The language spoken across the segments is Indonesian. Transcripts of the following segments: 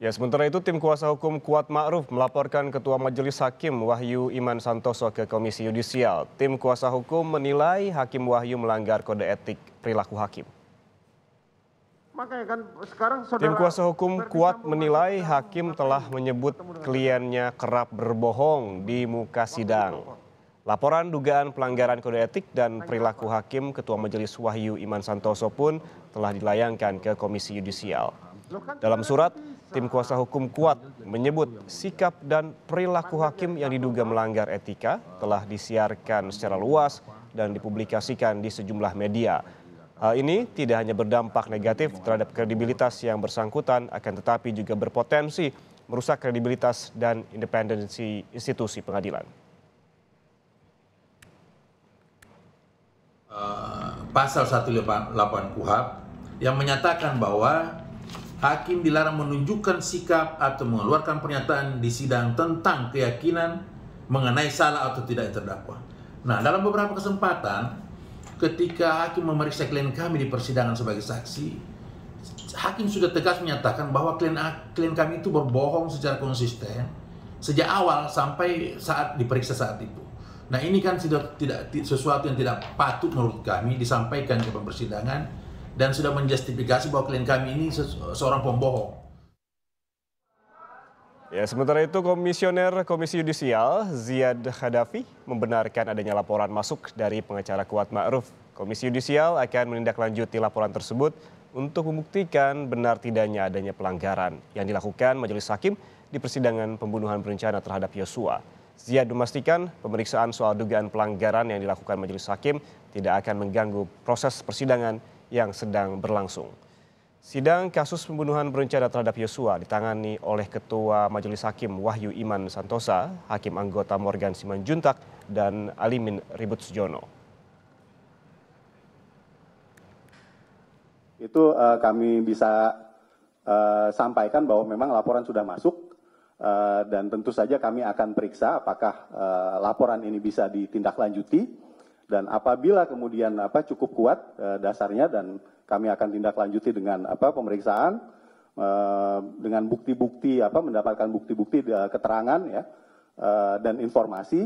Ya, sementara itu tim kuasa hukum Kuat Ma'ruf melaporkan Ketua Majelis Hakim Wahyu Iman Santoso ke Komisi Yudisial. Tim kuasa hukum menilai Hakim Wahyu melanggar kode etik perilaku hakim. Ya kan sekarang Tim kuasa hukum kuat menilai hakim telah menyebut kliennya kerap berbohong di muka sidang. Laporan dugaan pelanggaran kode etik dan perilaku hakim Ketua Majelis Wahyu Iman Santoso pun telah dilayangkan ke Komisi Yudisial. Kan Dalam surat, tim kuasa hukum kuat menyebut sikap dan perilaku hakim yang diduga melanggar etika telah disiarkan secara luas dan dipublikasikan di sejumlah media. Hal ini tidak hanya berdampak negatif terhadap kredibilitas yang bersangkutan, akan tetapi juga berpotensi merusak kredibilitas dan independensi institusi pengadilan. Eh, pasal 188 KUHAP yang menyatakan bahwa hakim dilarang menunjukkan sikap atau mengeluarkan pernyataan di sidang tentang keyakinan mengenai salah atau tidak terdakwa. Nah, dalam beberapa kesempatan ketika hakim memeriksa klien kami di persidangan sebagai saksi, hakim sudah tegas menyatakan bahwa klien klien kami itu berbohong secara konsisten sejak awal sampai saat diperiksa saat itu. Nah, ini kan sudah tidak sesuatu yang tidak patut menurut kami disampaikan ke persidangan dan sudah menjustifikasi bahwa klien kami ini seorang pembohong. Ya, sementara itu komisioner Komisi Yudisial Ziad Khadafi membenarkan adanya laporan masuk dari pengacara Kuat Ma'ruf. Komisi Yudisial akan menindaklanjuti laporan tersebut untuk membuktikan benar tidaknya adanya pelanggaran yang dilakukan majelis hakim di persidangan pembunuhan berencana terhadap Yosua. Ziad memastikan pemeriksaan soal dugaan pelanggaran yang dilakukan majelis hakim tidak akan mengganggu proses persidangan yang sedang berlangsung. Sidang kasus pembunuhan berencana terhadap Yosua ditangani oleh Ketua Majelis Hakim Wahyu Iman Santosa, Hakim anggota Morgan Simanjuntak, dan Alimin Ribut Sujono. Itu uh, kami bisa uh, sampaikan bahwa memang laporan sudah masuk, Uh, dan tentu saja kami akan periksa apakah uh, laporan ini bisa ditindaklanjuti dan apabila kemudian apa cukup kuat e, dasarnya dan kami akan tindak lanjuti dengan apa pemeriksaan e, dengan bukti-bukti apa mendapatkan bukti-bukti e, keterangan ya e, dan informasi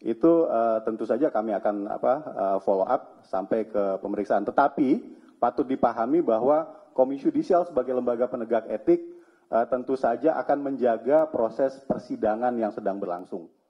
itu e, tentu saja kami akan apa e, follow up sampai ke pemeriksaan tetapi patut dipahami bahwa Komisi Yudisial sebagai lembaga penegak etik e, tentu saja akan menjaga proses persidangan yang sedang berlangsung.